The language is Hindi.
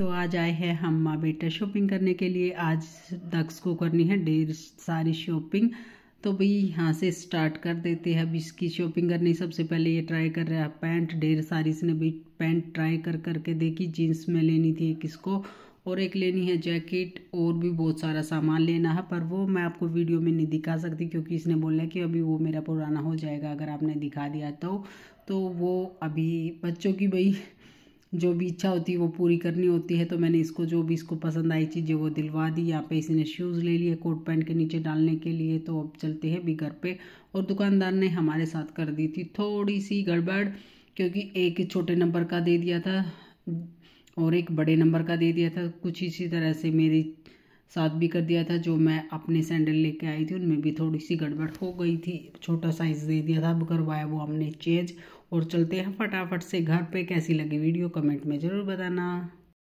तो आज आए हैं हम माँ बेटा शॉपिंग करने के लिए आज दक्ष को करनी है ढेर सारी शॉपिंग तो भाई यहाँ से स्टार्ट कर देते हैं अब इसकी शॉपिंग करनी सबसे पहले ये ट्राई कर रहा है पैंट ढेर सारी इसने भी पैंट ट्राई कर करके देखी जीन्स में लेनी थी एक इसको और एक लेनी है जैकेट और भी बहुत सारा सामान लेना है पर वो मैं आपको वीडियो में नहीं दिखा सकती क्योंकि इसने बोला कि अभी वो मेरा पुराना हो जाएगा अगर आपने दिखा दिया तो, तो वो अभी बच्चों की भाई जो भी इच्छा होती है वो पूरी करनी होती है तो मैंने इसको जो भी इसको पसंद आई चीज़ें वो दिलवा दी यहाँ पे ने शूज़ ले लिए कोट पैंट के नीचे डालने के लिए तो अब चलते हैं भी घर पे और दुकानदार ने हमारे साथ कर दी थी थोड़ी सी गड़बड़ क्योंकि एक छोटे नंबर का दे दिया था और एक बड़े नंबर का दे दिया था कुछ इसी तरह से मेरी साथ भी कर दिया था जो मैं अपने सैंडल लेके आई थी उनमें भी थोड़ी सी गड़बड़ हो गई थी छोटा साइज़ दे दिया था अब करवाया वो हमने चेंज और चलते हैं फटाफट से घर पे कैसी लगी वीडियो कमेंट में ज़रूर बताना